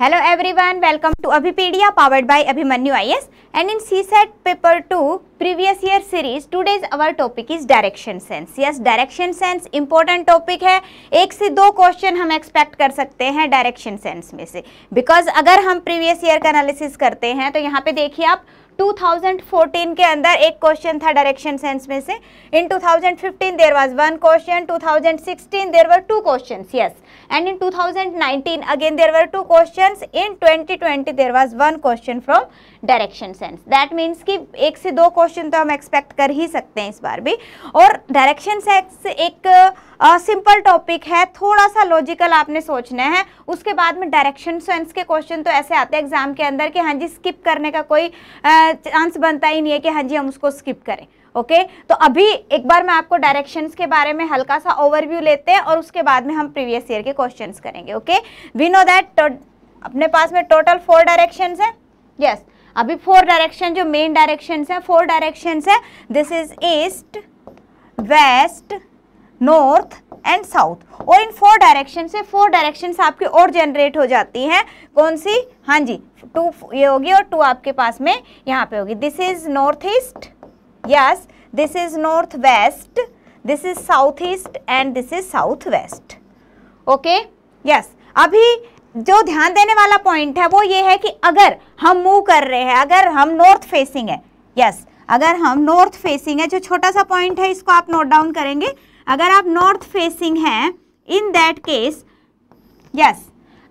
Hello everyone welcome to Abhipedia powered by Abhimanyu I and in C set paper two previous year series today's our topic is direction sense yes direction sense important topic है एक से दो question हम expect कर सकते हैं direction sense में से बिकॉज अगर हम प्रीवियस ईयर का एनालिसिस करते हैं तो यहाँ पे देखिए आप 2014 के अंदर एक क्वेश्चन था डायरेक्शन सेंस में से in 2015 there was one question sixteen there were two question yes and in 2019 again there were two question in twenty there was one question from direction sense that means कि एक से दो question तो हम expect कर ही सकते हैं इस बार भी और डायरेक्शन सेंस एक सिंपल uh, टॉपिक है थोड़ा सा लॉजिकल आपने सोचना है उसके बाद में डायरेक्शन सेंस के क्वेश्चन तो ऐसे आते हैं एग्जाम के अंदर कि हाँ जी स्किप करने का कोई uh, चांस बनता ही नहीं है कि हाँ जी हम उसको स्किप करें ओके okay? तो अभी एक बार मैं आपको डायरेक्शंस के बारे में हल्का सा ओवरव्यू लेते हैं और उसके बाद में हम प्रीवियस ईयर के क्वेश्चंस करेंगे ओके वी नो दैट अपने पास में टोटल फोर डायरेक्शंस है यस yes, अभी फोर डायरेक्शन जो मेन डायरेक्शंस है फोर डायरेक्शंस है this is east west north and south और इन फोर डायरेक्शन से फोर डायरेक्शन आपकी और जनरेट हो जाती हैं कौन सी हाँ जी टू ये होगी और टू आपके पास में यहाँ पे होगी this is north east yes this is north west this is south east and this is south west okay yes अभी जो ध्यान देने वाला पॉइंट है वो ये है कि अगर हम मूव कर रहे हैं अगर हम नॉर्थ फेसिंग है यस yes, अगर हम नॉर्थ फेसिंग है जो छोटा सा पॉइंट है इसको आप नोट डाउन करेंगे अगर आप नॉर्थ फेसिंग हैं इन दैट केस यस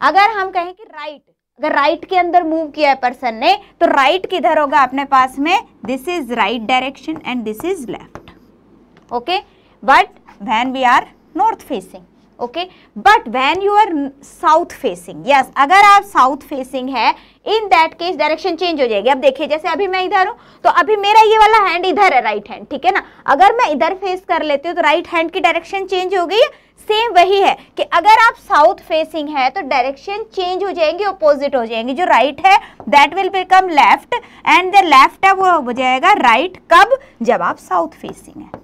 अगर हम कहें कि राइट अगर राइट के अंदर मूव किया है पर्सन ने तो राइट किधर होगा अपने पास में this is right direction and this is left okay but when we are north facing okay but when you are south facing yes अगर आप साउथ फेसिंग है in that case direction change हो जाएगी अब देखिए जैसे अभी मैं इधर हूं तो अभी मेरा ये वाला हैंड इधर है राइट हैंड ठीक है ना अगर मैं इधर फेस कर लेती हूँ तो राइट हैंड की डायरेक्शन चेंज हो गई सेम वही है कि अगर आप साउथ फेसिंग है तो डायरेक्शन चेंज हो जाएंगी ओपोजिट हो जाएंगी जो राइट है that will become left and the left है वो हो जाएगा राइट कब जब आप साउथ फेसिंग है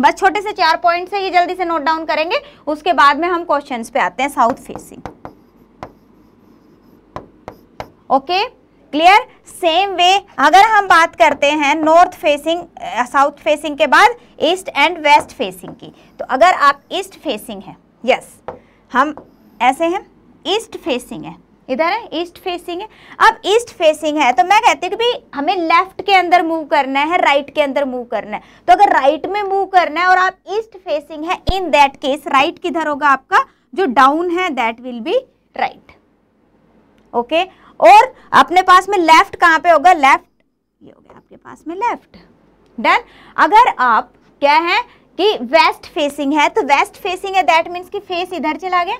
बस छोटे से चार पॉइंट्स है ये जल्दी से नोट डाउन करेंगे उसके बाद में हम क्वेश्चन पे आते हैं south facing okay clear same way अगर हम बात करते हैं नॉर्थ फेसिंग साउथ फेसिंग के बाद ईस्ट एंड वेस्ट फेसिंग की तो अगर आप ईस्ट फेसिंग है यस हम ऐसे हैं ईस्ट फेसिंग है इधर है ईस्ट फेसिंग है अब ईस्ट फेसिंग है तो मैं कहती हूँ कि भाई हमें लेफ्ट के अंदर मूव करना है राइट के अंदर मूव करना है तो अगर राइट में मूव करना है और आप ईस्ट फेसिंग है इन दैट केस राइट किधर होगा आपका जो डाउन है that will be right okay और अपने पास में लेफ्ट कहाँ पे होगा लेफ्ट ये हो गया आपके पास में लेफ्ट डन अगर आप क्या है कि वेस्ट फेसिंग है तो वेस्ट फेसिंग है दैट मीन्स कि फेस इधर चला गया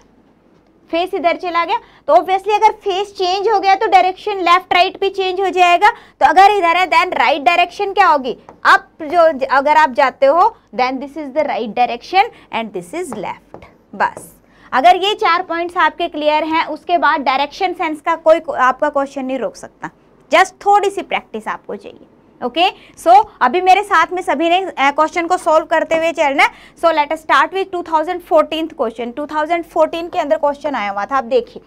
फेस इधर चला गया तो ऑब्वियसली अगर फेस चेंज हो गया तो डायरेक्शन लेफ्ट राइट भी चेंज हो जाएगा तो अगर इधर है देन राइट डायरेक्शन क्या होगी अब जो अगर आप जाते हो then this is the right direction and this is left बस अगर ये चार पॉइंट्स आपके क्लियर हैं उसके बाद डायरेक्शन सेंस का कोई आपका क्वेश्चन नहीं रोक सकता जस्ट थोड़ी सी प्रैक्टिस आपको चाहिए ओके सो अभी मेरे साथ में सभी ने क्वेश्चन को सॉल्व करते हुए चल so let start with two fourteen question fourteen के अंदर क्वेश्चन आया हुआ था आप देखिए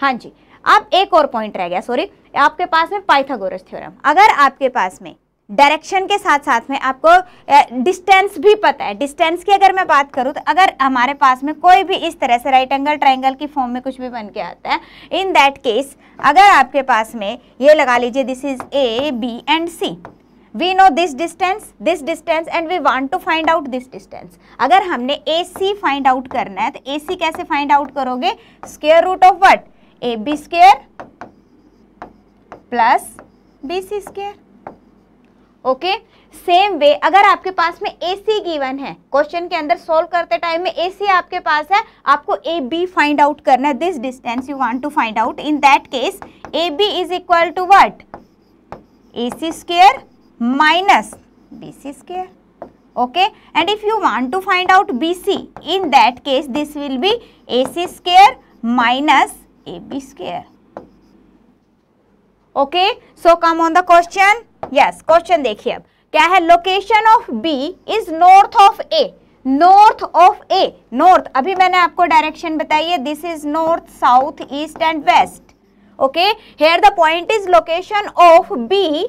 हाँ जी अब एक और पॉइंट रह गया सॉरी आपके पास में पाइथागोरस थ्योरम अगर आपके पास में डायरेक्शन के साथ साथ में आपको डिस्टेंस भी पता है डिस्टेंस की अगर मैं बात करूँ तो अगर हमारे पास में कोई भी इस तरह से राइट एंगल ट्राइंगल की फॉर्म में कुछ भी बन के आता है इन दैट केस अगर आपके पास में ये लगा लीजिए this is A B and C we know this distance this distance and we want to find out this distance अगर हमने ए सी फाइंड आउट करना है तो ए सी कैसे फाइंड आउट करोगे square root of what A B square plus B C square okay same way अगर आपके पास में ए सी गिवन है क्वेश्चन के अंदर सोल्व करते टाइम में ए सी आपके पास है आपको ए बी फाइंड आउट करना है this distance you want to find out in that case A B is equal to what A C square minus B C square you want to find out B C in that case this will be A C square minus A B square okay so come on the question yes question देखिए अब क्या है location of B is north of A north of A north अभी मैंने आपको direction बताई है this is north south east and west okay here the point is location of B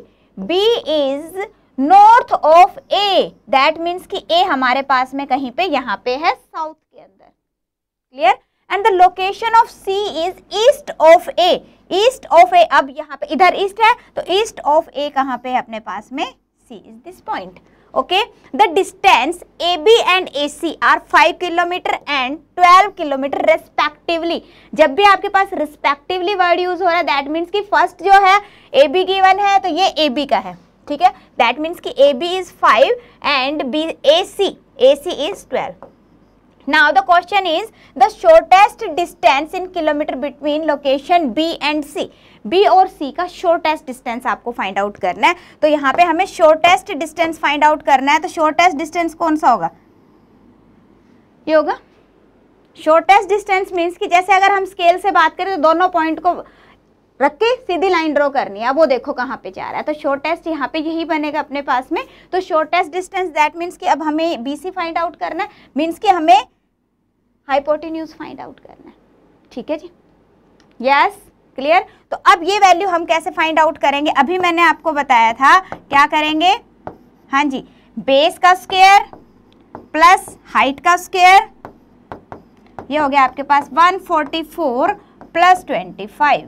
B is north of A that means कि A हमारे पास में कहीं पे यहाँ पे है साउथ के अंदर clear and the location of C is east of A east of A अब यहाँ पे इधर ईस्ट है तो ईस्ट ऑफ ए कहाँ पे अपने पास में C is this point okay the distance A B and A C are five kilometer and twelve kilometer respectively जब भी आपके पास रिस्पेक्टिवली वर्ड यूज हो रहा है दैट मीन्स कि फर्स्ट जो है ए बी की वन है तो ये ए बी का है ठीक है दैट मीन्स कि A B is five and B A C A C is twelve Now the question is the shortest distance in kilometer between location B and C. B और C का shortest distance आपको find out करना है तो यहाँ पे हमें shortest distance find out करना है तो shortest distance कौन सा होगा ये होगा shortest distance means कि जैसे अगर हम scale से बात करें तो दोनों point को रख के सीधी लाइन ड्रॉ करनी है अब वो देखो कहाँ पे जा रहा है तो शॉर्टेस्ट यहाँ पे यही बनेगा अपने पास में तो शॉर्टेस्ट डिस्टेंस दैट मीन्स कि अब हमें बी सी फाइंड आउट करना है मीन्स कि हमें हाइपोटिन्यूज फाइंड आउट करना है ठीक है जी यस क्लियर तो अब ये वैल्यू हम कैसे फाइंड आउट करेंगे अभी मैंने आपको बताया था क्या करेंगे हाँ जी बेस का स्केयर प्लस हाइट का स्केयर ये हो गया आपके पास 144 plus 25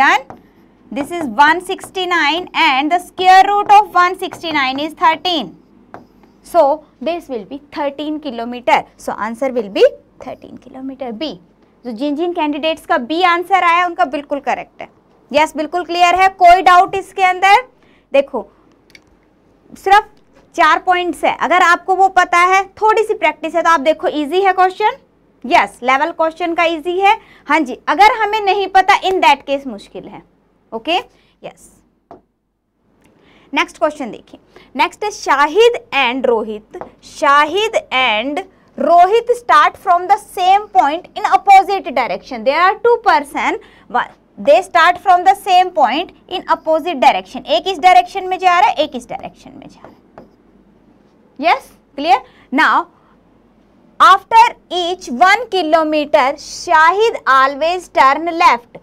done this is 169 and the square root of 169 is 13 So this will be 13 kilometer. So answer will be 13 kilometer B. so jin jin candidates का b answer आया उनका बिल्कुल correct है yes, बिल्कुल clear है कोई doubt इसके अंदर देखो सिर्फ चार पॉइंट्स है अगर आपको वो पता है थोड़ी सी प्रैक्टिस है तो आप देखो इजी है क्वेश्चन यस लेवल क्वेश्चन का इजी है हाँ जी अगर हमें नहीं पता इन दैट केस मुश्किल है okay okay? yes. Next question देखिए नेक्स्ट है Shahid and Rohit Shahid and Rohit start from the same point in opposite direction there are two person they start from the same point in opposite direction एक इस direction में जा रहा है एक इस डायरेक्शन में जा रहा है yes clear now after each one kilometer Shahid always turn left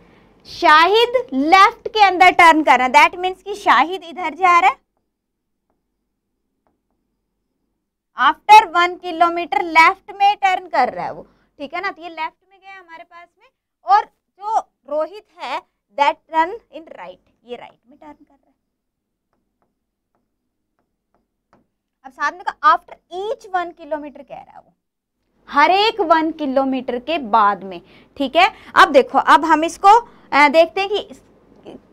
Shahid left के अंदर टर्न कर रहा है दैट मीन्स कि शाहिद इधर जा रहा है आफ्टर वन किलोमीटर लेफ्ट में टर्न कर रहा है वो ठीक है ना तो ये लेफ्ट में गया हमारे पास में और जो रोहित है दैट टर्न इन राइट ये राइट में टर्न कर रहा है अब साथ में आफ्टर ईच वन किलोमीटर कह रहा है वो हर एक वन किलोमीटर के बाद में ठीक है अब देखो अब हम इसको देखते हैं कि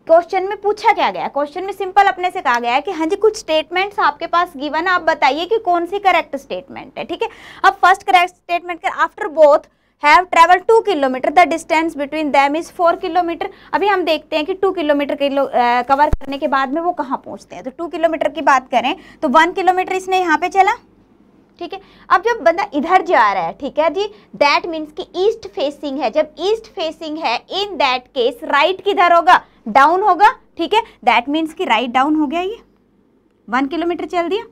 क्वेश्चन में पूछा क्या गया क्वेश्चन में सिंपल अपने से कहा गया है कि हाँ जी कुछ स्टेटमेंट्स आपके पास गिवन आप बताइए कि कौन सी करेक्ट स्टेटमेंट है ठीक है अब फर्स्ट करेक्ट स्टेटमेंट कर after both have travel two kilometer the distance between them is four kilometer अभी हम देखते हैं कि टू किलोमीटर किलो कवर करने के बाद में वो कहाँ पहुँचते हैं तो टू किलोमीटर की बात करें तो वन किलोमीटर इसने यहाँ पे चला ठीक है अब जब बंदा इधर जा रहा है ठीक है जी दैट मीन्स कि ईस्ट फेसिंग है जब ईस्ट फेसिंग है इन दैट केस राइट किधर होगा डाउन होगा ठीक है दैट मीन्स कि राइट डाउन हो गया ये वन किलोमीटर चल दिया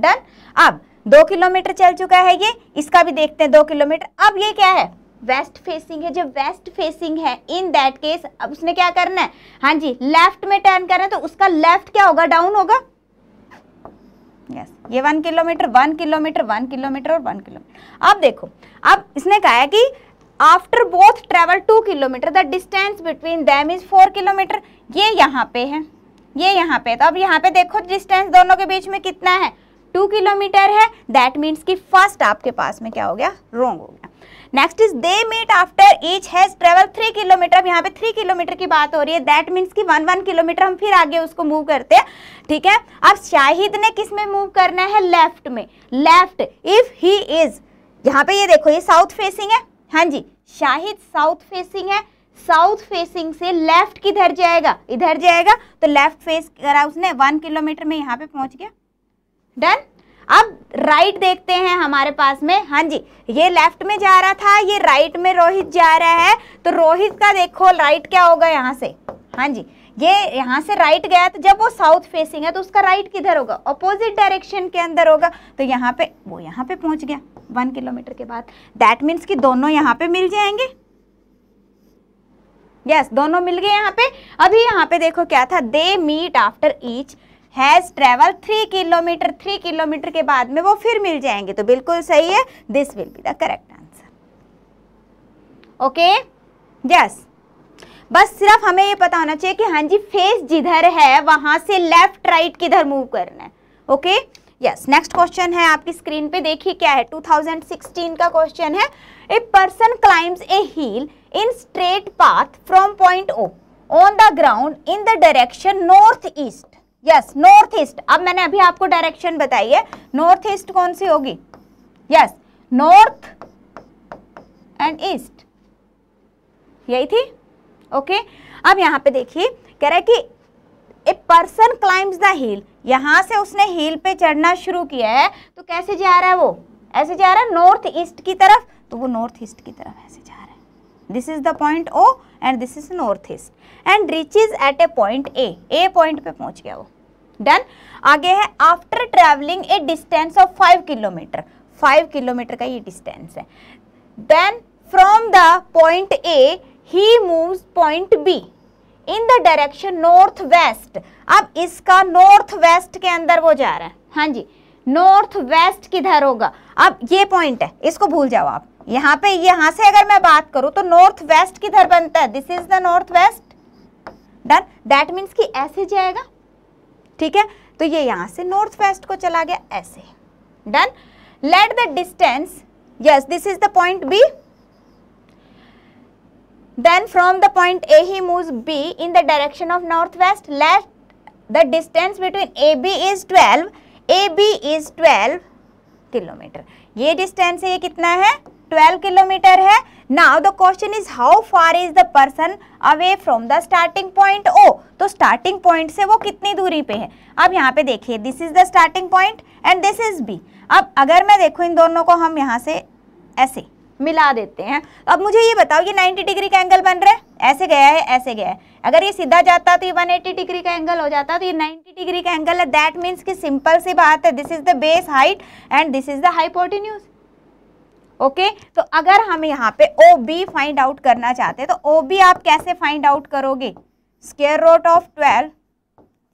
डन अब दो किलोमीटर चल चुका है ये इसका भी देखते हैं दो किलोमीटर अब ये क्या है वेस्ट फेसिंग है जब वेस्ट फेसिंग है इन दैट केस अब उसने क्या करना है हाँ जी लेफ्ट में टर्न करना है तो उसका लेफ्ट क्या होगा डाउन होगा यस ये one kilometer one kilometer one kilometer और वन किलोमीटर अब देखो अब इसने कहा है कि after both travel two kilometer the distance between them is four kilometer ये यहाँ पे है ये यहाँ पे तो अब यहाँ पे देखो डिस्टेंस दोनों के बीच में कितना है टू किलोमीटर है दैट मीन्स कि फर्स्ट आपके पास में क्या हो गया रोंग हो गया next is they meet after each has travel three kilometer अब यहाँ पे थ्री किलोमीटर की बात हो रही है दैट मीन्स कि वन वन किलोमीटर हम फिर आगे उसको मूव करते हैं ठीक है अब शाहिद ने किस में मूव करना है लेफ्ट में लेफ्ट इफ ही इज यहाँ पे ये देखो ये साउथ फेसिंग है हाँ जी शाहिद साउथ फेसिंग है साउथ फेसिंग से लेफ्ट किधर जाएगा इधर जाएगा तो लेफ्ट फेस करा उसने वन किलोमीटर में यहाँ पे पहुंच गया डन अब राइट देखते हैं हमारे पास में हाँ जी ये लेफ्ट में जा रहा था ये राइट में रोहित जा रहा है तो रोहित का देखो राइट क्या होगा यहाँ से हाँ जी ये यहाँ से राइट गया तो जब वो साउथ फेसिंग है तो उसका राइट किधर होगा अपोजिट डायरेक्शन के अंदर होगा तो यहाँ पे वो यहाँ पे पहुंच गया वन किलोमीटर के बाद दैट मीन्स कि दोनों यहाँ पे मिल जाएंगे यस yes, दोनों मिल गए यहाँ पे अभी यहाँ पे देखो क्या था they meet after each has travel three kilometre three kilometer के बाद में वो फिर मिल जाएंगे तो बिल्कुल सही है this will be the correct answer okay yes बस सिर्फ हमें ये पता होना चाहिए कि हाँ जी फेस जिधर है वहां से लेफ्ट राइट किधर मूव करना है ओके यस नेक्स्ट क्वेश्चन है आपकी स्क्रीन पे देखिए क्या है 2016 का क्वेश्चन है a person climbs a hill in straight path from point O on the ground in the direction north east yes north east अब मैंने अभी आपको डायरेक्शन बताई है नॉर्थ ईस्ट कौन सी होगी यस नॉर्थ एंड ईस्ट यही थी ओके okay? अब यहां पे देखिए कह रहा है कि a person climbs the hill यहां से उसने हिल पे चढ़ना शुरू किया है तो कैसे जा रहा है वो ऐसे जा रहा है नॉर्थ ईस्ट की तरफ तो वो नॉर्थ ईस्ट की तरफ ऐसे जा रहा है this is the point O and this is north east and reach is at a point A A point पे पहुंच गया वो डन आगे है after travelling a distance of five kilometer five kilometer का ये डिस्टेंस है then from the point A he moves point B in the direction north west अब इसका नॉर्थ वेस्ट के अंदर वो जा रहा है हाँ जी नॉर्थ वेस्ट किधर होगा अब ये पॉइंट है इसको भूल जाओ आप यहाँ पे यहां से अगर मैं बात करूं तो नॉर्थ वेस्ट किधर बनता है this is the north west done that means कि ऐसे जाएगा ठीक है तो ये यहां से नॉर्थ वेस्ट को चला गया ऐसे done let the distance yes this is the point B then from the point A he move B in the direction of north west let the distance between A B is twelve A B is twelve kilometer ये distance है ये कितना है twelve kilometer है now the question is how far is the person away from the starting point o oh, तो starting point से वो कितनी दूरी पे है अब यहाँ पे देखिए this is the starting point and this is b अब अगर मैं देखूँ इन दोनों को हम यहाँ से ऐसे मिला देते हैं अब मुझे ये बताओ ये 90 डिग्री का एंगल बन रहा है ऐसे गया है ऐसे गया है अगर ये सीधा जाता तो ये 180 डिग्री का एंगल हो जाता तो ये 90 डिग्री का एंगल है दैट मीन्स कि सिंपल सी बात है this is the base height and this is the hypotenuse okay तो अगर हम यहाँ पे ओ बी फाइंड आउट करना चाहते हैं तो ओ बी आप कैसे फाइंड आउट करोगे square root of twelve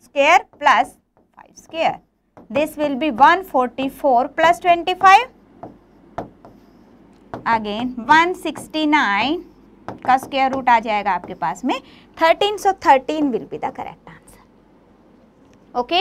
square plus five square this will be one forty four plus twenty five again nine का स्केयर रूट आ जाएगा आपके पास में thirteen so thirteen will be the correct answer okay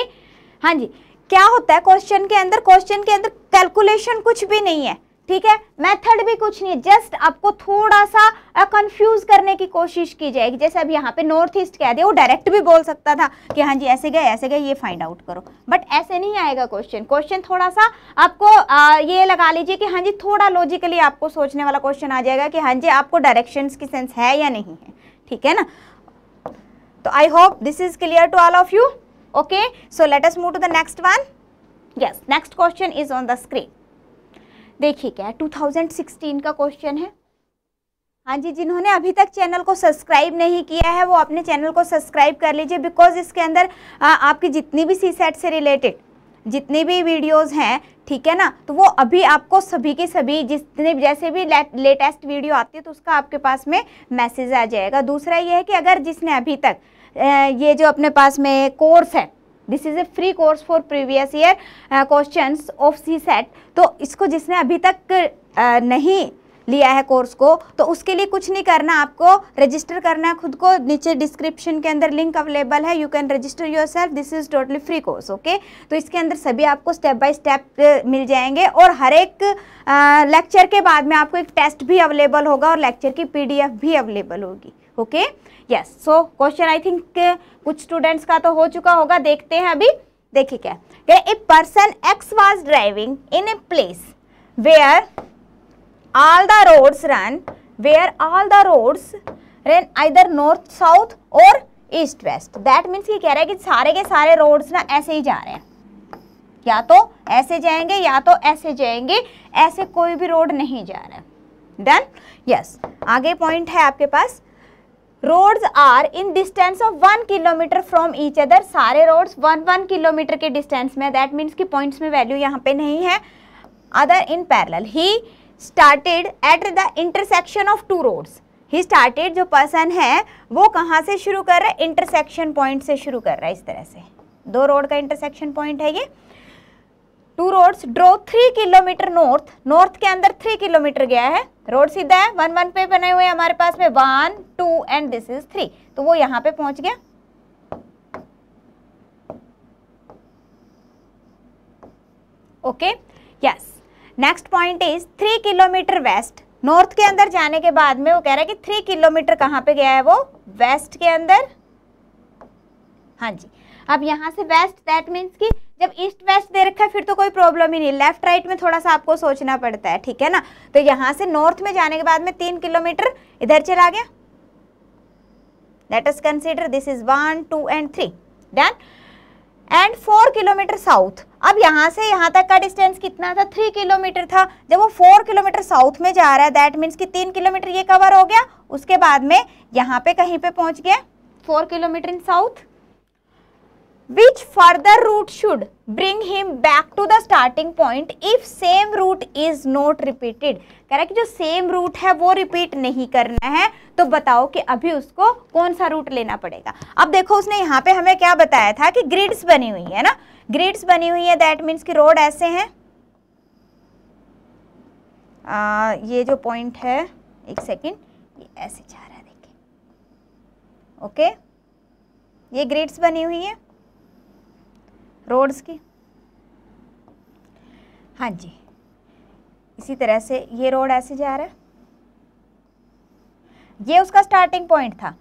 हाँ जी क्या होता है क्वेश्चन के अंदर क्वेश्चन के अंदर कैलकुलेशन कुछ भी नहीं है ठीक है मेथड भी कुछ नहीं है जस्ट आपको थोड़ा सा कंफ्यूज करने की कोशिश की जाएगी जैसे अब यहाँ पे नॉर्थ ईस्ट कह दिया वो डायरेक्ट भी बोल सकता था कि हाँ जी ऐसे गए ऐसे गए ये फाइंड आउट करो बट ऐसे नहीं आएगा क्वेश्चन क्वेश्चन थोड़ा सा आपको आ, ये लगा लीजिए कि हाँ जी थोड़ा लॉजिकली आपको सोचने वाला क्वेश्चन आ जाएगा कि हाँ जी आपको डायरेक्शन की सेंस है या नहीं है ठीक है ना तो I hope this is clear to all of you okay so let's move to the next one yes next question is on the screen देखिए क्या है 2016 का क्वेश्चन है हाँ जी जिन्होंने अभी तक चैनल को सब्सक्राइब नहीं किया है वो अपने चैनल को सब्सक्राइब कर लीजिए बिकॉज इसके अंदर आ, आपकी जितनी भी सी सेट से रिलेटेड जितनी भी वीडियोस हैं ठीक है ना तो वो अभी आपको सभी के सभी जितने जैसे भी लेटेस्ट वीडियो आती है तो उसका आपके पास में मैसेज आ जाएगा दूसरा ये है कि अगर जिसने अभी तक ये जो अपने पास में कोर्स है this is a free course for previous year question of C set तो इसको जिसने अभी तक uh, नहीं लिया है कोर्स को तो उसके लिए कुछ नहीं करना आपको रजिस्टर करना है खुद को नीचे डिस्क्रिप्शन के अंदर लिंक अवेलेबल है you can register yourself this is totally free course okay तो इसके अंदर सभी आपको स्टेप बाय स्टेप मिल जाएंगे और हर एक लेक्चर uh, के बाद में आपको एक टेस्ट भी अवेलेबल होगा और लेक्चर की पीडीएफ भी अवेलेबल होगी okay okay? Yes so question I think कुछ स्टूडेंट्स का तो हो चुका होगा देखते हैं अभी देखिए क्या a person X was driving in a place where all the roads run where all the roads run either north south और ईस्ट वेस्ट दैट मीन्स ये कह रहा है कि सारे के सारे रोड्स ना ऐसे ही जा रहे हैं या तो ऐसे जाएंगे या तो ऐसे जाएंगे ऐसे कोई भी रोड नहीं जा रहा है डन यस yes. आगे पॉइंट है आपके पास roads are in distance of one kilometer from each other सारे रोड्स वन वन किलोमीटर के डिस्टेंस में दैट मीन्स कि पॉइंट्स में वैल्यू यहाँ पे नहीं है other in parallel he started at the intersection of two roads he started जो पर्सन है वो कहाँ से शुरू कर रहा है इंटरसेक्शन पॉइंट से शुरू कर रहा है इस तरह से दो रोड का इंटरसेक्शन पॉइंट है ये two roads draw three kilometre north north के अंदर थ्री किलोमीटर गया है रोड सीधा है वन वन पे बने हुए हमारे पास में one two and this is three तो वो यहाँ पे पहुंच गया okay yes next point is three kilometre west north के अंदर जाने के बाद में वो कह रहा है कि थ्री किलोमीटर कहाँ पे गया है वो वेस्ट के अंदर हाँ जी अब यहां से वेस्ट दैट मीन्स की जब ईस्ट वेस्ट दे रखा है फिर तो कोई प्रॉब्लम ही नहीं लेफ्ट राइट में थोड़ा सा आपको सोचना पड़ता है ठीक है ना तो यहाँ से नॉर्थ में जाने के बाद में तीन किलोमीटर इधर चला गया let us consider this is one two and three done and four kilometre south अब यहाँ से यहाँ तक का डिस्टेंस कितना था थ्री किलोमीटर था जब वो फोर किलोमीटर साउथ में जा रहा है दैट मीन्स कि तीन किलोमीटर ये कवर हो गया उसके बाद में यहाँ पे कहीं पे पहुँच गया four kilometre in south which further route should bring him back to the starting point if same route is not repeated कह रहा है कि जो same route है वो repeat नहीं करना है तो बताओ कि अभी उसको कौन सा route लेना पड़ेगा अब देखो उसने यहाँ पे हमें क्या बताया था कि grids बनी हुई है ना grids बनी हुई है that means कि road ऐसे हैं आ, ये जो point है एक सेकेंड ये ऐसे जा रहा है देखिए ओके ये ग्रिड्स बनी हुई है रोड्स की हाँ जी इसी तरह से ये रोड ऐसे जा रहा है ये उसका स्टार्टिंग पॉइंट था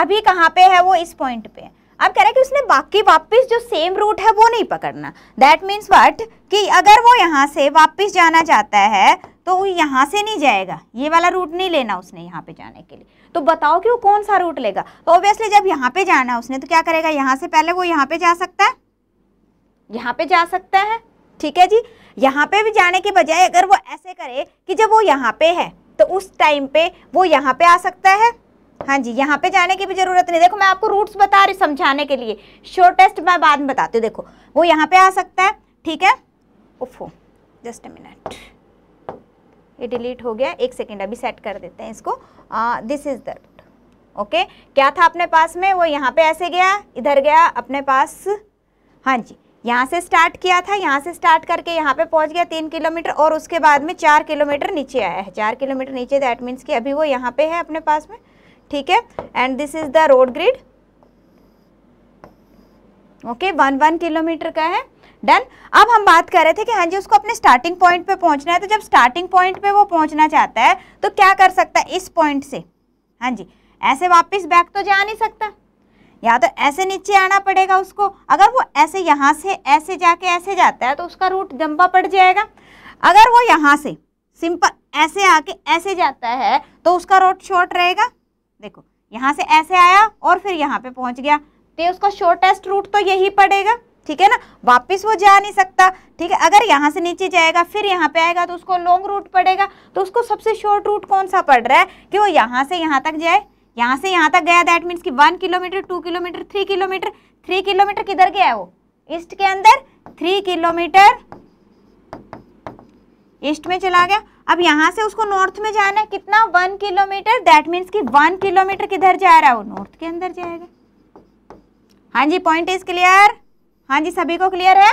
अभी कहाँ पे है वो इस पॉइंट पे अब कह रहा है कि उसने बाकी वापस जो सेम रूट है वो नहीं पकड़ना दैट मीन्स वट कि अगर वो यहाँ से वापस जाना चाहता है तो वो यहाँ से नहीं जाएगा ये वाला रूट नहीं लेना उसने यहाँ पे जाने के लिए तो बताओ कि वो कौन सा रूट लेगा तो ऑब्वियसली जब यहाँ पे जाना है उसने तो क्या करेगा यहाँ से पहले वो यहाँ पे जा सकता है यहाँ पे जा सकता है ठीक है जी यहाँ पे भी जाने के बजाय अगर वो ऐसे करे कि जब वो यहाँ पे है तो उस टाइम पे वो यहाँ पे आ सकता है हाँ जी यहाँ पे जाने की भी ज़रूरत नहीं देखो मैं आपको रूट्स बता रही समझाने के लिए शॉर्टेस्ट मैं बाद में बताती हूँ देखो वो यहाँ पे आ सकता है ठीक है ओफो जस्ट अ मिनट ये डिलीट हो गया एक सेकेंड अभी सेट कर देते हैं इसको दिस इज़ रूट ओके क्या था अपने पास में वो यहाँ पे ऐसे गया इधर गया अपने पास हाँ जी यहाँ से स्टार्ट किया था यहाँ से स्टार्ट करके यहाँ पे पहुँच गया तीन किलोमीटर और उसके बाद में चार किलोमीटर नीचे आया है चार किलोमीटर नीचे दैट मीन्स कि अभी वो यहाँ पे है अपने पास में ठीक है and this is the road grid okay one one kilometre का है डन अब हम बात कर रहे थे कि हाँ जी उसको अपने स्टार्टिंग पॉइंट पे पहुंचना है तो जब स्टार्टिंग पॉइंट पे वो पहुंचना चाहता है तो क्या कर सकता है इस पॉइंट से हाँ जी ऐसे वापस बैक तो जा नहीं सकता या तो ऐसे नीचे आना पड़ेगा उसको अगर वो ऐसे यहाँ से ऐसे जाके ऐसे जाता है तो उसका रूट जम्बा पड़ जाएगा अगर वो यहाँ से सिंपल ऐसे आके ऐसे जाता है तो उसका रूट शॉर्ट रहेगा देखो यहाँ से ऐसे आया और फिर यहाँ पे पहुँच गया तो उसका शॉर्टेस्ट रूट तो यही पड़ेगा ठीक है ना वापस वो जा नहीं सकता ठीक है अगर यहाँ से नीचे जाएगा फिर यहाँ पे आएगा तो उसको लॉन्ग रूट पड़ेगा तो उसको सबसे शॉर्ट रूट कौन सा पड़ रहा है कि वो यहाँ से यहाँ तक जाए यहाँ से यहाँ तक गया दैट मीन्स कि one kilometre two kilometre three kilometre three kilometre किधर गया है वो ईस्ट के अंदर थ्री किलोमीटर ईस्ट में चला गया अब यहाँ से उसको नॉर्थ में जाना है कितना वन किलोमीटर दैट मीन्स कि वन किलोमीटर किधर जा रहा है वो नॉर्थ के अंदर जाएगा हाँ जी पॉइंट इज क्लियर हाँ जी सभी को क्लियर है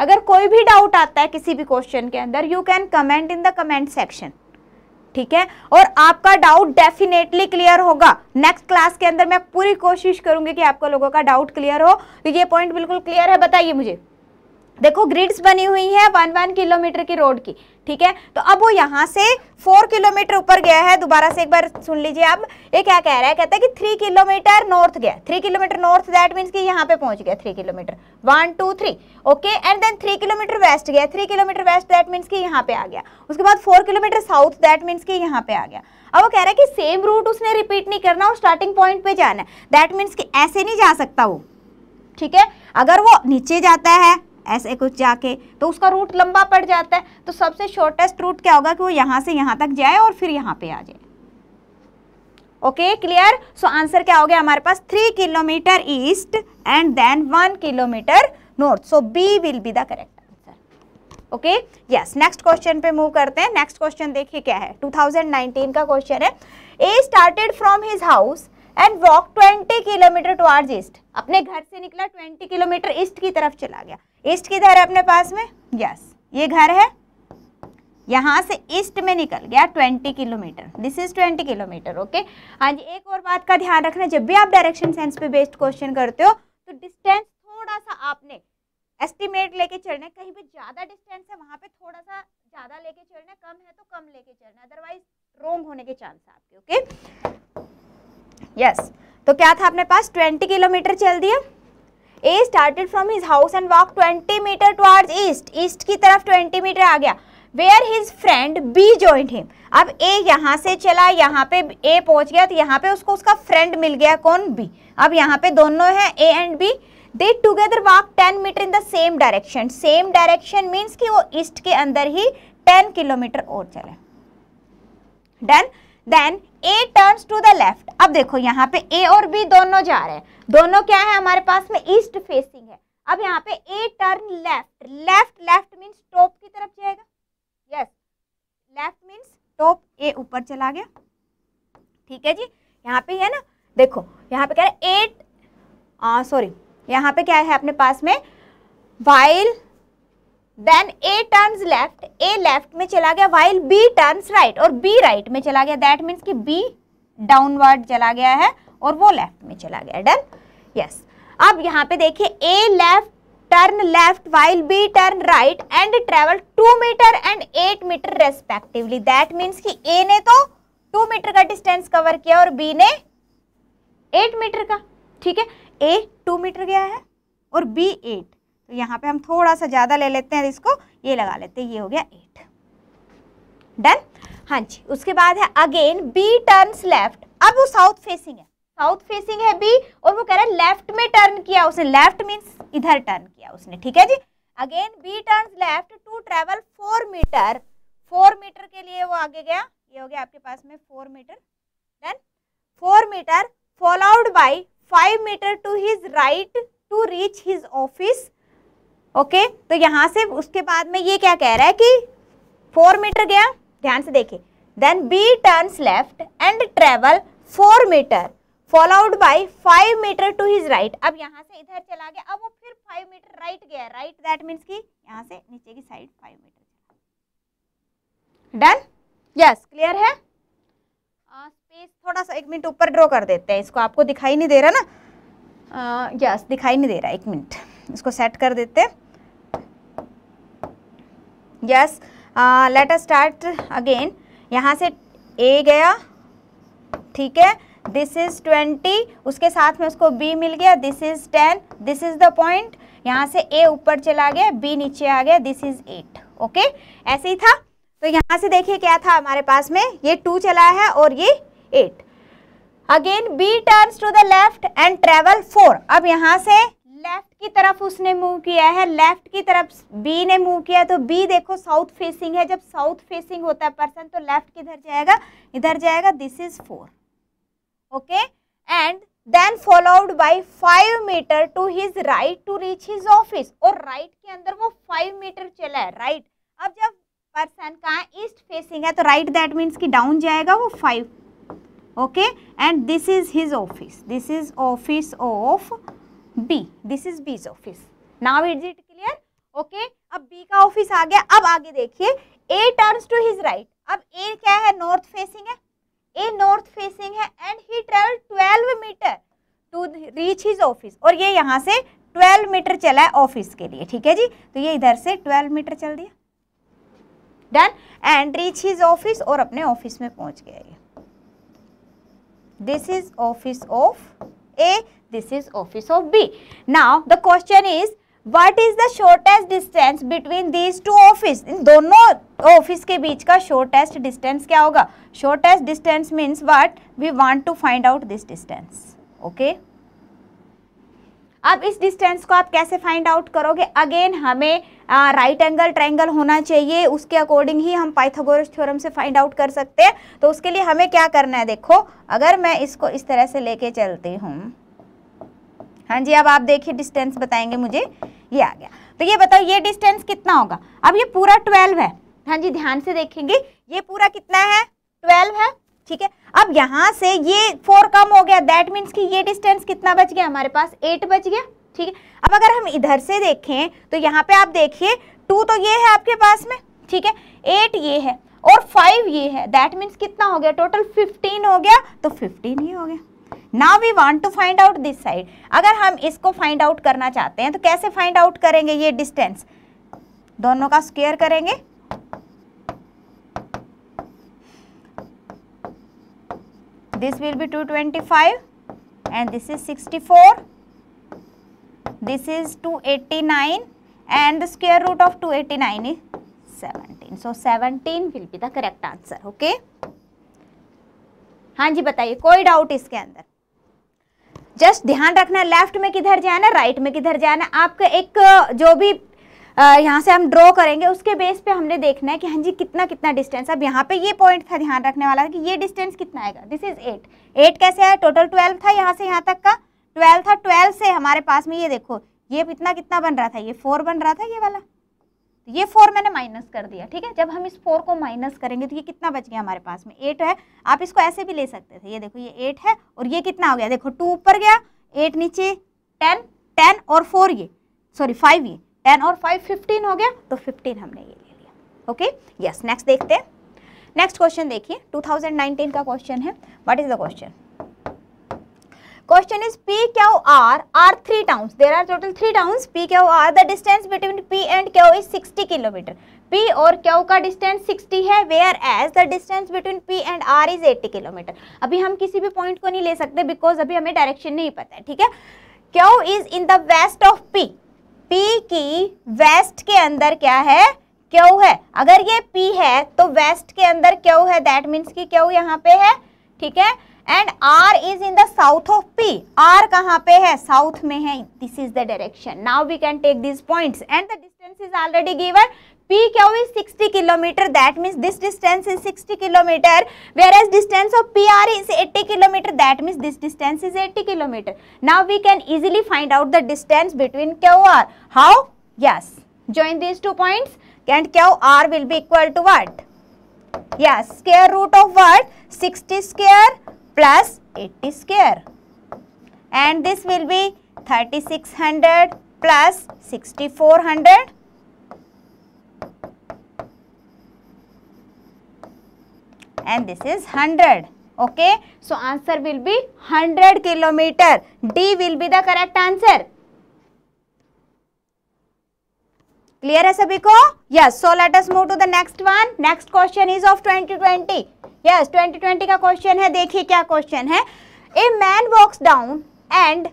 अगर कोई भी डाउट आता है किसी भी क्वेश्चन के अंदर you can comment in the comment section ठीक है और आपका डाउट डेफिनेटली क्लियर होगा नेक्स्ट क्लास के अंदर मैं पूरी कोशिश करूंगी कि आपका लोगों का डाउट क्लियर हो तो ये पॉइंट बिल्कुल क्लियर है बताइए मुझे देखो ग्रिड्स बनी हुई है वन वन किलोमीटर की रोड की ठीक है तो अब वो यहाँ से फोर किलोमीटर ऊपर गया है दोबारा से एक बार सुन लीजिए अब ये क्या कह रहा है कहता है कि थ्री किलोमीटर नॉर्थ गया three kilometre north that means कि यहाँ पे पहुंच गया three kilometre one two three okay and then three kilometre west गया three kilometre west that means कि यहाँ पे आ गया उसके बाद four kilometre south that means कि यहाँ पे आ गया अब वो कह रहा है कि सेम रूट उसने रिपीट नहीं करना और स्टार्टिंग पॉइंट पे जाना है दैट मीन्स कि ऐसे नहीं जा सकता वो ठीक है अगर वो नीचे जाता है ऐसे कुछ जाके तो उसका रूट लंबा पड़ जाता है तो सबसे शॉर्टेस्ट रूट क्या होगा कि वो यहाँ से यहाँ तक जाए और फिर यहाँ पे आ जाए ओके क्लियर सो आंसर क्या हो गया हमारे पास three kilometre east and then one kilometre north so B will be the correct answer okay yes next question पे मूव करते हैं नेक्स्ट क्वेश्चन देखिए क्या है 2019 का क्वेश्चन है A started from his house and walk 20 kilometre towards east अपने घर से निकला 20 किलोमीटर ईस्ट की तरफ चला गया ईस्ट किधर है अपने पास में यस ये घर है यहाँ से ईस्ट में निकल गया 20 kilometre this is 20 kilometre okay हाँ जी एक और बात का ध्यान रखना जब भी आप डायरेक्शन सेंस पे बेस्ड क्वेश्चन करते हो तो डिस्टेंस थोड़ा सा आपने एस्टिमेट लेके चलना कहीं पे ज़्यादा डिस्टेंस है वहां पे थोड़ा सा ज़्यादा लेके चलना कम है तो कम लेके चलना अदरवाइज रोंग होने के चांस आपके ओके यस तो क्या था अपने पास ट्वेंटी किलोमीटर चल दिया A started from his house and walk 20 metre towards east east की तरफ 20 मीटर आ गया where his friend B joined him अब ए यहाँ से चला यहाँ पे ए पहुँच गया तो यहाँ पे उसको उसका फ्रेंड मिल गया कौन बी अब यहाँ पे दोनों है A and B they together walk 10 metre in the same direction same direction means कि वो ईस्ट के अंदर ही 10 किलोमीटर और चले done then A turn to the left अब देखो यहाँ पे ए और बी दोनों जा रहे हैं दोनों क्या है हमारे पास में ईस्ट फेसिंग है अब यहाँ पे A turn left left left means top की तरफ जाएगा yes left means top A ऊपर चला गया ठीक है जी यहाँ पे है ना देखो यहाँ पे क्या है एट सॉरी यहाँ पे क्या है अपने पास में while then A turns left A left में चला गया वाइल बी टर्न्स राइट और बी राइट में चला गया दैट मीन्स कि बी डाउनवर्ड चला गया है और वो लेफ्ट में चला गया डन यस yes. अब यहाँ पे देखिए A left turn left while B turn right and travel two metre and eight metre respectively that means कि ए ने तो टू मीटर का डिस्टेंस कवर किया और बी ने एट मीटर का ठीक है ए टू मीटर गया है और बी एट तो यहाँ पे हम थोड़ा सा ज़्यादा ले लेते हैं इसको ये लगा लेते हैं ये हो गया एट डन हाँ जी उसके बाद है अगेन बी टर्न्स लेफ्ट अब वो साउथ फेसिंग है साउथ फेसिंग है बी और वो कह रहा है लेफ्ट में टर्न किया उसने लेफ्ट मीन्स इधर टर्न किया उसने ठीक है जी again B turn left to travel four metre four metre के लिए वो आगे गया ये हो गया आपके पास में four metre then four metre followed by five metre to his right to reach his office okay तो यहां से उसके बाद में ये क्या कह रहा है कि फोर मीटर गया ध्यान से देखे then B turns left and travel four metre followed by five metre to his right अब यहाँ से इधर चला गया अब वो फिर फाइव मीटर राइट गया राइट दैट मीन्स की यहाँ से नीचे की side five metre done yes clear है स्पेस uh, थोड़ा सा एक मिनट ऊपर ड्रॉ कर देते हैं इसको आपको दिखाई नहीं दे रहा ना यस uh, yes, दिखाई नहीं दे रहा एक मिनट इसको सेट कर देते yes let us start again यहाँ से ए गया ठीक है दिस इज़ ट्वेंटी उसके साथ में उसको बी मिल गया this is ten this is the point यहाँ से ए ऊपर चला गया बी नीचे आ गया दिस इज़ एट ओके ऐसे ही था तो यहाँ से देखिए क्या था हमारे पास में ये टू चला है और ये eight again B turns to the left and travel four अब यहाँ से की तरफ उसने मूव किया है लेफ्ट की तरफ बी ने मूव किया तो बी देखो साउथ फेसिंग है जब साउथ फेसिंग होता है पर्सन तो लेफ्ट किधर जाएगा इधर जाएगा this is four okay and then followed by five metre to his right to reach his office और राइट right के अंदर वो फाइव मीटर चला है राइट right. अब जब पर्सन का ईस्ट फेसिंग है तो राइट दैट मीन्स की डाउन जाएगा वो five okay and this is his office this is office of B this is B's office now is it clear okay अब बी का ऑफिस आ गया अब आगे देखिए A turns to his right अब ए क्या है नॉर्थ फेसिंग है ए नॉर्थ फेसिंग है and he travel twelve metre to reach his office और ये यहाँ से ट्वेल्व मीटर चला है ऑफिस के लिए ठीक है जी तो ये इधर से ट्वेल्व मीटर चल दिया done and reach his office और अपने ऑफिस में पहुंच गया ये this is office of A This is office of B. Now, the question is, what is the shortest distance between these two office? in dono office ke beech ka shortest distance kya hoga Shortest distance means what? We want to find out this distance. Okay? अब इस distance को आप कैसे find out करोगे अगेन हमें right angle triangle होना चाहिए उसके अकॉर्डिंग ही हम पाइथागोरस थ्योरम से फाइंड आउट कर सकते हैं तो उसके लिए हमें क्या करना है देखो अगर मैं इसको इस तरह से लेके चलती हूँ हाँ जी अब आप देखिए डिस्टेंस बताएंगे मुझे ये आ गया तो ये बताओ ये डिस्टेंस कितना होगा अब ये पूरा ट्वेल्व है हाँ जी ध्यान से देखेंगे ये पूरा कितना है ट्वेल्व है ठीक है अब यहाँ से ये फोर कम हो गया दैट मीन्स कि ये डिस्टेंस कितना बच गया हमारे पास एट बच गया ठीक है अब अगर हम इधर से देखें तो यहाँ पे आप देखिए टू तो ये है आपके पास में ठीक है एट ये है और फाइव ये है दैट मीन्स कितना हो गया टोटल फिफ्टीन हो गया तो फिफ्टीन ही हो गया now we want to find out this side अगर हम इसको फाइंड आउट करना चाहते हैं तो कैसे फाइंड आउट करेंगे ये डिस्टेंस दोनों का स्क्वेयर करेंगे this will be 225 twenty five and this is sixty four this is two eighty nine and the square root of two eighty nine is seventeen so seventeen will be the correct answer okay हाँ जी बताइए कोई doubt इसके अंदर just ध्यान रखना left में किधर जाना राइट में किधर जाना आपका एक जो भी यहाँ से हम ड्रॉ करेंगे उसके बेस पे हमने देखना है कि हाँ जी कितना कितना डिस्टेंस अब यहाँ पे ये पॉइंट था ध्यान रखने वाला कि ये डिस्टेंस कितना आएगा दिस इज एट एट कैसे आया टोटल ट्वेल्व था यहाँ से यहाँ तक का ट्वेल्व था ट्वेल्व से हमारे पास में ये देखो ये कितना कितना बन रहा था ये फोर बन रहा था ये वाला तो ये फोर मैंने माइनस कर दिया ठीक है जब हम इस फोर को माइनस करेंगे तो ये कितना बच गया हमारे पास में एट है आप इसको ऐसे भी ले सकते थे ये देखो ये एट है और ये कितना हो गया देखो टू ऊपर गया एट नीचे टेन टेन और फोर ये सॉरी फाइव ये टेन और फाइव फिफ्टीन हो गया तो फिफ्टीन हमने ये ले लिया ओके यस नेक्स्ट देखते हैं नेक्स्ट क्वेश्चन देखिए 2019 का क्वेश्चन है what is the question question is P Q R R three town there are total three town P Q R the distance between P and Q is sixty kilometre P और Q का distance sixty है whereas the distance between P and R is eighty kilometre अभी हम किसी भी point को नहीं ले सकते बिकॉज अभी हमें डायरेक्शन नहीं पता है ठीक है Q is in the west of P P की वेस्ट के अंदर क्या है क्यू है अगर ये P है तो वेस्ट के अंदर क्यू है दैट मीन्स कि क्यू यहाँ पे है ठीक है and R is in the south of P. R कहाँ पे है साउथ में है this is the direction now we can take this points and the distance is already given P क्या हुई 60 kilometre that means this distance is 60 kilometre whereas distance of P R is 80 kilometre that means this distance is 80 kilometre now we can easily find out the distance between Q R how yes join these two points and q r will be equal to what yes square root of what 60 square plus 80 square and this will be 3600 plus 6400 and this is 100 okay so answer will be 100 kilometer d will be the correct answer clear as a ko yes so let us move to the next one next question is of 2020 यस 2020 का question है देखिए क्या question है A man walks down and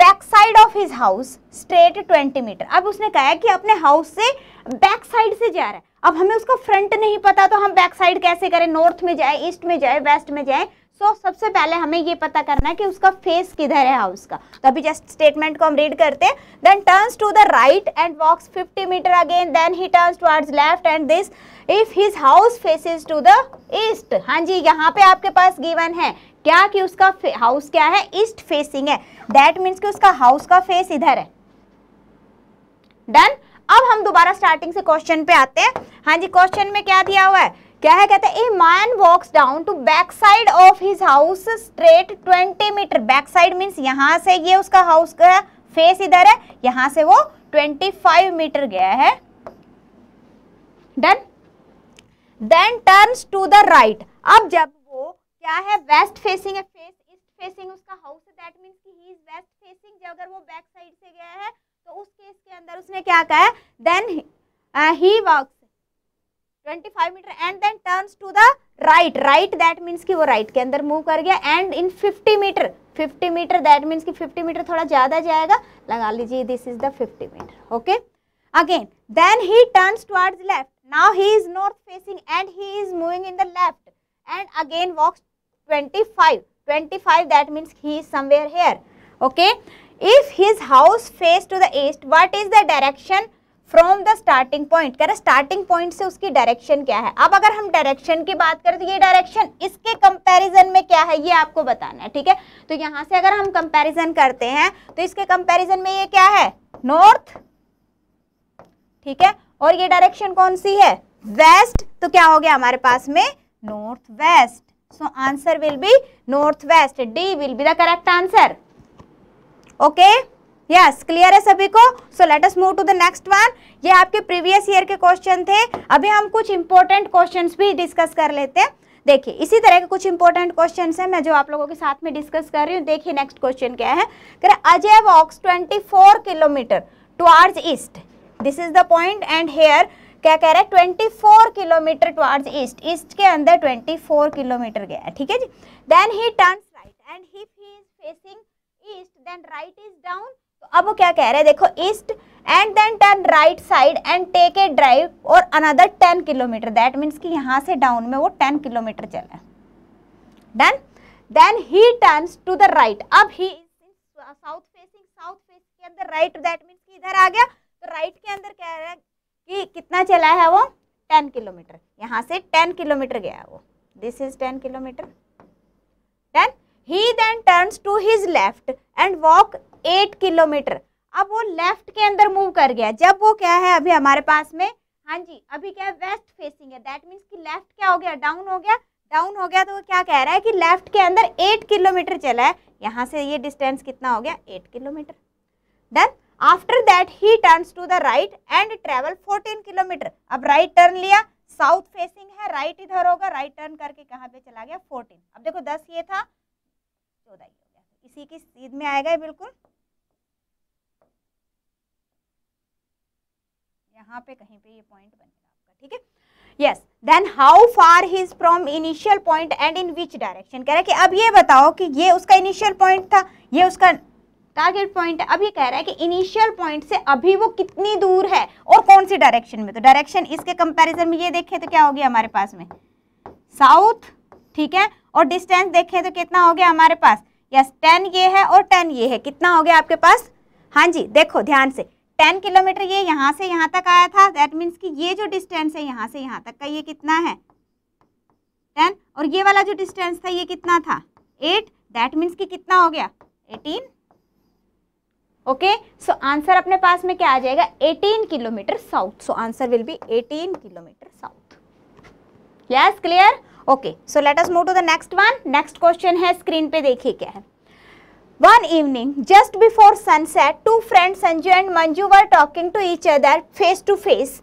back side of his house straight 20 metre अब उसने कहा है कि अपने हाउस से बैक साइड से जा रहा है अब हमें उसका फ्रंट नहीं पता तो हम बैक साइड कैसे करें नॉर्थ में जाए ईस्ट में जाए वेस्ट में जाए सो so, सबसे पहले हमें ये पता करना है कि उसका फेस किधर है हाउस का तो अभी जस्ट स्टेटमेंट को हम रीड करते हैं then turns to the right and walks 50 metre again then he turns towards left and this if his house faces to the east हाँ जी यहाँ पे आपके पास गिवन है क्या कि उसका हाउस क्या है ईस्ट फेसिंग है दैट मीन्स कि उसका हाउस का फेस इधर है डन अब हम दोबारा स्टार्टिंग से क्वेश्चन पे आते हैं हाँ जी क्वेश्चन में क्या दिया हुआ है क्या है कहते हैं A man walks down to back side of his house straight twenty metre back side means यहाँ से ये उसका हाउस का फेस इधर है यहां से वो ट्वेंटी फाइव मीटर गया है done then turns to the right अब जब वो क्या है वेस्ट फेसिंग है फेस ईस्ट फेसिंग उसका हाउस है दैट मीन्स कि ही इज वेस्ट फेसिंग जब अगर वो बैक साइड से गया है तो उस केस के अंदर उसने क्या कहा then he walks 25 metre and then turns to the right right that means कि वो राइट right के अंदर मूव कर गया and in 50 metre 50 metre that means कि 50 मीटर थोड़ा ज़्यादा जाएगा लगा लीजिए this is the 50 metre okay again then he turns towards left now he is north facing and he is moving in the left and again walks 25 25 that means he is somewhere here okay if his house face to the east what is the direction from the starting point कह रहे starting point से उसकी direction क्या है अब अगर हम direction की बात करें तो ये डायरेक्शन इसके कंपैरिजन में क्या है ये आपको बताना है ठीक है तो यहां से अगर हम कंपैरिजन करते हैं तो इसके कंपैरिजन में ये क्या है नॉर्थ ठीक है और ये डायरेक्शन कौन सी है वेस्ट तो क्या हो गया हमारे पास में north west so answer will be north west D will be the correct answer okay yes clear है सभी को so let us move to the next one ये आपके प्रीवियस ईयर के क्वेश्चन थे अभी हम कुछ इंपॉर्टेंट क्वेश्चन भी डिस्कस कर लेते हैं देखिए इसी तरह के कुछ इंपॉर्टेंट क्वेश्चन हैं मैं जो आप लोगों के साथ में डिस्कस कर रही हूँ देखिए नेक्स्ट क्वेश्चन क्या है Ajay walks 24 kilometre towards east this is the point and here क्या कह रहा है 24 किलोमीटर टुवार्ड्स ईस्ट ईस्ट के अंदर 24 किलोमीटर गया ठीक है जी then he turn right and he facing east then right is down तो अब वो क्या कह रहे हैं देखो east and then turn right side and take a drive और another ten kilometre that means कि यहाँ से डाउन में वो टेन किलोमीटर चले done then he turns to the right अब he south facing south facing के अंदर राइट दैट मीन्स कि इधर आ गया तो राइट के अंदर कह रहे हैं कि कितना चला है वो टेन किलोमीटर यहाँ से टेन किलोमीटर गया वो this is ten kilometre then he then turns to his left and walk eight kilometre अब वो लेफ्ट के अंदर मूव कर गया जब वो क्या है अभी हमारे पास में हाँ जी अभी क्या है वेस्ट फेसिंग है दैट मीन्स कि लेफ्ट क्या हो गया डाउन हो गया डाउन हो गया तो वो क्या कह रहा है कि लेफ्ट के अंदर एट किलोमीटर चला है यहाँ से ये डिस्टेंस कितना हो गया eight kilometre done after that he turns to the right and travel fourteen kilometre अब राइट right टर्न लिया साउथ फेसिंग है राइट right इधर होगा राइट right टर्न करके कहाँ पे चला गया फोर्टीन अब देखो दस ये था चौदह इसी की सीध में आएगा बिल्कुल यहाँ पे कहीं पे ये पॉइंट बनेगा आपका ठीक है yes then how far he is from initial point and in which direction कह रहा है कि अब ये बताओ कि ये उसका इनिशियल पॉइंट था ये उसका टारगेट पॉइंट है अब ये कह रहा है कि इनिशियल पॉइंट से अभी वो कितनी दूर है और कौन सी डायरेक्शन में तो डायरेक्शन इसके कंपैरिजन में ये देखें तो क्या हो गया हमारे पास में साउथ ठीक है और डिस्टेंस देखें तो कितना हो गया हमारे पास यस टेन ये है और टेन ये है कितना हो गया आपके पास हाँ जी देखो ध्यान से टेन किलोमीटर ये यहाँ से यहाँ तक आया था दैट मीन्स कि ये जो डिस्टेंस है यहाँ से यहाँ तक का ये कितना है टेन और ये वाला जो डिस्टेंस था ये कितना था एट दैट मीन्स कि कितना हो गया एटीन ओके सो आंसर अपने पास में क्या आ जाएगा eighteen kilometre south so answer will be eighteen kilometre south yes clear okay so let us move to the next one next question है स्क्रीन पे देखिए क्या है one evening just before sunset two friend Sanjay and Manju were talking to each other face to face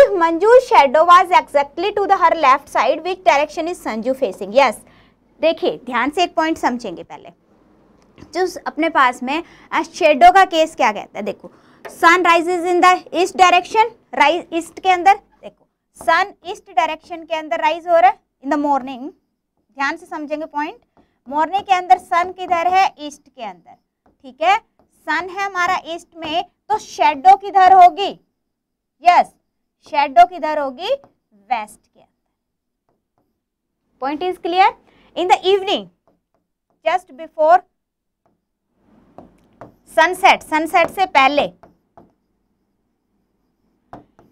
if Manju shadow was exactly to the her left side which direction is Sanju facing yes देखिए ध्यान से एक point समझेंगे पहले जो अपने पास में शेडो का केस क्या कहता है देखो sun rise in the east direction rise east के अंदर देखो सन ईस्ट डायरेक्शन के अंदर राइज हो रहा है इन द मॉर्निंग ध्यान से समझेंगे पॉइंट मॉर्निंग के अंदर सन किधर है ईस्ट के अंदर ठीक है सन है हमारा ईस्ट में तो शेडो किधर होगी यस शेडो किधर होगी वेस्ट के अंदर point is clear in the evening just before sunset sunset से पहले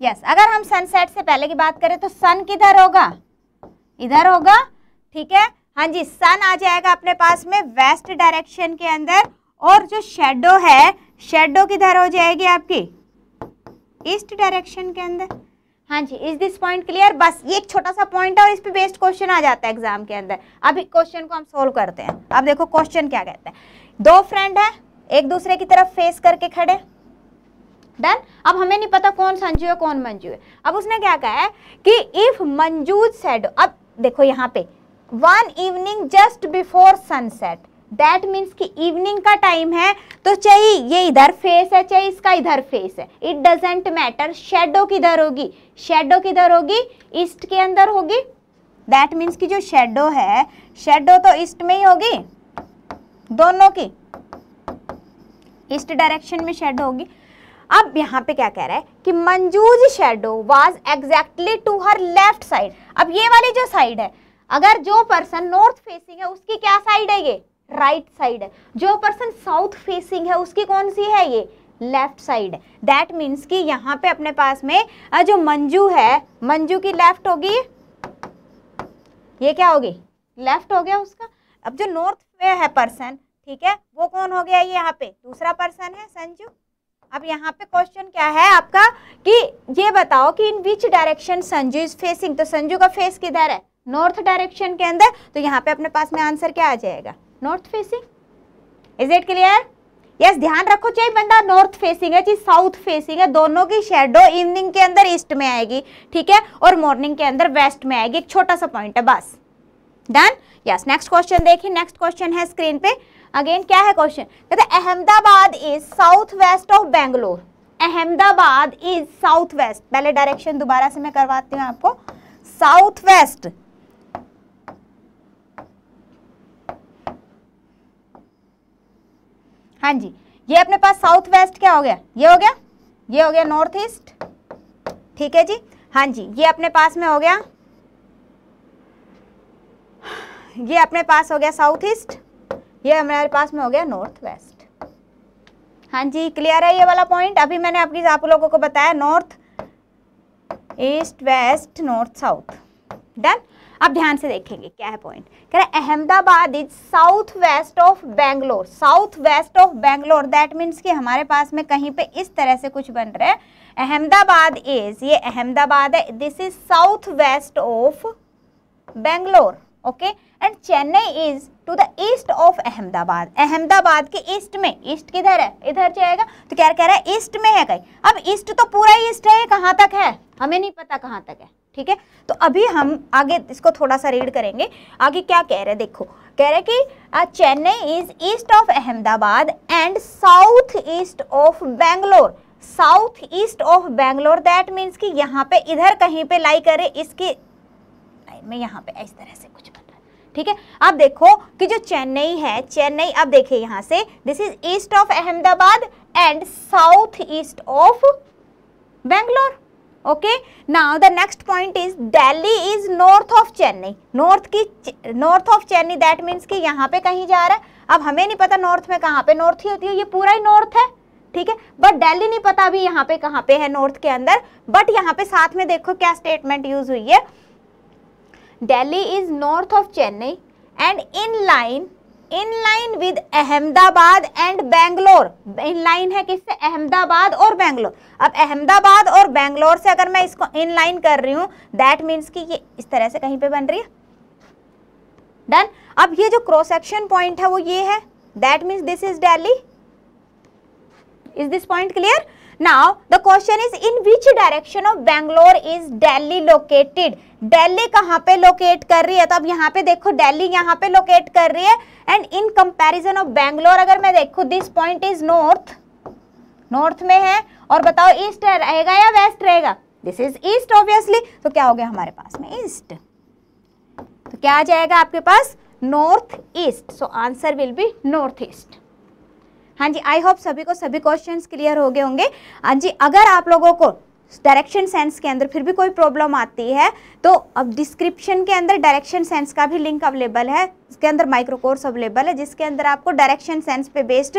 यस yes, अगर हम सनसेट से पहले की बात करें तो सन किधर होगा इधर होगा ठीक है हाँ जी सन आ जाएगा अपने पास में वेस्ट डायरेक्शन के अंदर और जो शेडो है शेडो किधर हो जाएगी आपकी ईस्ट डायरेक्शन के अंदर हाँ जी इज दिस पॉइंट क्लियर बस ये एक छोटा सा पॉइंट है और इस पे बेस्ड क्वेश्चन आ जाता है एग्जाम के अंदर अभी क्वेश्चन को हम सोल्व करते हैं अब देखो क्वेश्चन क्या कहते हैं दो फ्रेंड है एक दूसरे की तरफ फेस करके खड़े डन अब हमें नहीं पता कौन संजू है कौन मंजू है अब उसने क्या कहा है कि इफ मंजूज सेडो अब देखो यहाँ पे one evening just before sunset that means कि इवनिंग का टाइम है तो चाहे ये इधर फेस है चाहे इसका इधर फेस है इट डजेंट मैटर शेडो किधर होगी शेडो किधर होगी ईस्ट के अंदर होगी दैट मीन्स कि जो शेडो है शेडो तो ईस्ट में ही होगी दोनों की ईस्ट डायरेक्शन में शेडो होगी अब यहाँ पे क्या कह रहा है कि Manju's shadow was exactly to her left side अब ये वाली जो साइड है अगर जो पर्सन नॉर्थ फेसिंग है उसकी क्या साइड है ये राइट right साइड है जो पर्सन साउथ फेसिंग है उसकी कौन सी है ये लेफ्ट साइड दैट मीन्स कि यहाँ पे अपने पास में जो मंजू है मंजू की लेफ्ट होगी ये क्या होगी लेफ्ट हो गया उसका अब जो नॉर्थ में है पर्सन ठीक है वो कौन हो गया ये यहाँ पे दूसरा पर्सन है संजू अब यहाँ पे क्वेश्चन क्या है आपका कि ये बताओ कि in which direction Sanju is facing तो संजू का फेस किधर है नॉर्थ डायरेक्शन के अंदर तो यहाँ पे अपने पास में आंसर क्या आ जाएगा north facing is it clear yes ध्यान रखो चाहे बंदा नॉर्थ फेसिंग है चाहे साउथ फेसिंग है दोनों की शेडो इवनिंग के अंदर ईस्ट में आएगी ठीक है और मॉर्निंग के अंदर वेस्ट में आएगी एक छोटा सा पॉइंट है बस डन यस नेक्स्ट क्वेश्चन देखिए नेक्स्ट क्वेश्चन है स्क्रीन पे अगेन क्या है क्वेश्चन कहते हैं Ahmedabad is south west of Bangalore Ahmedabad is south west पहले डायरेक्शन दोबारा से मैं करवाती हूँ आपको साउथ वेस्ट हाँ जी ये अपने पास साउथ वेस्ट क्या हो गया ये हो गया ये हो गया नॉर्थ ईस्ट ठीक है जी हाँ जी ये अपने पास में हो गया ये अपने पास हो गया साउथ ईस्ट ये हमारे पास में हो गया नॉर्थ वेस्ट हाँ जी क्लियर है ये वाला पॉइंट अभी मैंने आपकी आप लोगों को बताया north east west north south done अब ध्यान से देखेंगे क्या है पॉइंट कह रहे Ahmedabad is south west of Bangalore south west of Bangalore that means कि हमारे पास में कहीं पे इस तरह से कुछ बन रहा है अहमदाबाद इज ये अहमदाबाद है this is south west of Bangalore okay okay? And Chennai is to the east of Ahmedabad Ahmedabad के ईस्ट में ईस्ट किधर है इधर जाएगा तो क्या कह रहा है ईस्ट में है कहीं अब ईस्ट तो पूरा ईस्ट है कहाँ तक है हमें नहीं पता कहाँ तक है ठीक है तो अभी हम आगे इसको थोड़ा सा रीड करेंगे आगे क्या कह रहे हैं देखो कह रहे कि Chennai is east of Ahmedabad and south east of Bangalore south east of Bangalore that means कि यहाँ पे इधर कहीं पे लाई करे इसकी मैं यहाँ पे इस तरह से कुछ ठीक है अब देखो कि जो चेन्नई है चेन्नई अब देखिए यहां से this is east of Ahmedabad and south east of Bangalore okay now the next point is Delhi is north of Chennai north की north of Chennai that means कि यहां पे कहीं जा रहा है अब हमें नहीं पता नॉर्थ में कहां पे नॉर्थ ही होती है ये पूरा ही नॉर्थ है ठीक है बट दिल्ली नहीं पता अभी यहां पे कहां पे है नॉर्थ के अंदर बट यहां पे साथ में देखो क्या स्टेटमेंट यूज हुई है Delhi is north of Chennai and in line in line with Ahmedabad and Bangalore in line है किससे अहमदाबाद और बैंगलोर अब अहमदाबाद और बैंगलोर से अगर मैं इसको इन लाइन कर रही हूं दैट मीन्स कि ये इस तरह से कहीं पे बन रही है डन अब ये जो क्रॉस सेक्शन पॉइंट है वो ये है that means this is Delhi is this point clear now the question is in which direction of Bangalore is Delhi located Delhi कहाँ पे लोकेट कर रही है तो अब यहाँ पे देखो दिल्ली यहाँ पे लोकेट कर रही है and in comparison of Bangalore अगर मैं देखू this point is north north में है और बताओ ईस्ट रहेगा या वेस्ट रहेगा दिस इज ईस्ट ऑब्वियसली तो क्या हो गया हमारे पास में ईस्ट तो क्या आ जाएगा आपके पास north east so answer will be north east हाँ जी आई होप सभी को सभी क्वेश्चंस क्लियर हो गए होंगे हाँ जी अगर आप लोगों को डायरेक्शन सेंस के अंदर फिर भी कोई प्रॉब्लम आती है तो अब डिस्क्रिप्शन के अंदर डायरेक्शन सेंस का भी लिंक अवेलेबल है इसके अंदर माइक्रो कोर्स अवेलेबल है जिसके अंदर आपको डायरेक्शन सेंस पे बेस्ड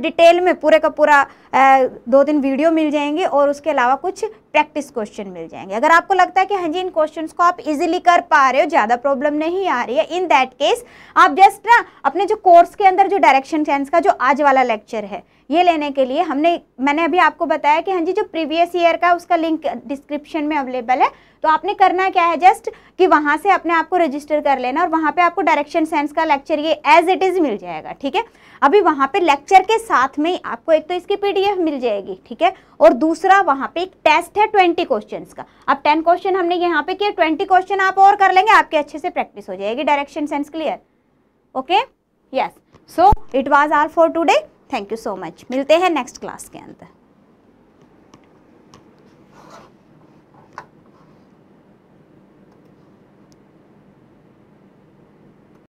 डिटेल में पूरे का पूरा दो तीन वीडियो मिल जाएंगे और उसके अलावा कुछ प्रैक्टिस क्वेश्चन मिल जाएंगे अगर आपको लगता है कि हाँ जी इन क्वेश्चन को आप इजिली कर पा रहे हो ज़्यादा प्रॉब्लम नहीं आ रही है इन दैट केस आप जस्ट ना अपने जो कोर्स के अंदर जो डायरेक्शन सेंस का जो आज वाला लेक्चर है ये लेने के लिए हमने मैंने अभी आपको बताया कि हाँ जी जो प्रीवियस ईयर का उसका लिंक डिस्क्रिप्शन में अवेलेबल है तो आपने करना क्या है जस्ट कि वहाँ से अपने आप को रजिस्टर कर लेना और वहाँ पे आपको डायरेक्शन सेंस का लेक्चर ये एज इट इज़ मिल जाएगा ठीक है अभी वहाँ पे लेक्चर के साथ में आपको एक तो इसकी पी मिल जाएगी ठीक है और दूसरा वहाँ पे एक टेस्ट है ट्वेंटी क्वेश्चन का अब टेन क्वेश्चन हमने यहाँ पे किया ट्वेंटी क्वेश्चन आप और कर लेंगे आपके अच्छे से प्रैक्टिस हो जाएगी direction sense clear okay yes so it was all for today thank you so much मिलते हैं नेक्स्ट क्लास के अंदर